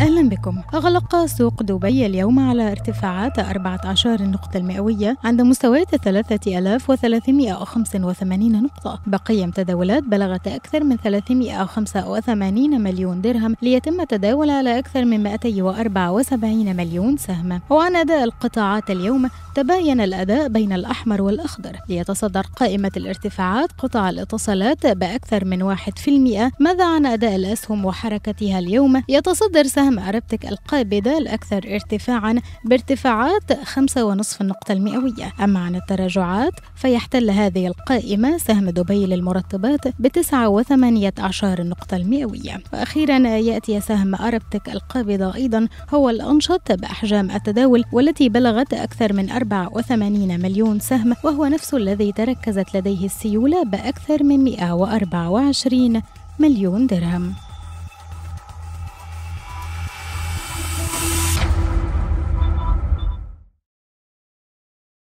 أهلا بكم أغلق سوق دبي اليوم على ارتفاعات 14 نقطة المئوية عند مستويات 3385 نقطة بقيم تداولات بلغت أكثر من 385 مليون درهم ليتم التداول على أكثر من 274 مليون سهم وعن أداء القطاعات اليوم تباين الأداء بين الأحمر والأخضر ليتصدر قائمة الارتفاعات قطاع الاتصالات بأكثر من 1% ماذا عن أداء الأسهم وحركتها اليوم يتصدر سهم سهم أربتك القابضة الأكثر ارتفاعا بارتفاعات 5.5 النقطة المئوية أما عن التراجعات فيحتل هذه القائمة سهم دبي للمرطبات ب 9.18 النقطة المئوية وأخيرا يأتي سهم أربتك القابضة أيضا هو الأنشط بأحجام التداول والتي بلغت أكثر من 84 مليون سهم وهو نفس الذي تركزت لديه السيولة بأكثر من 124 مليون درهم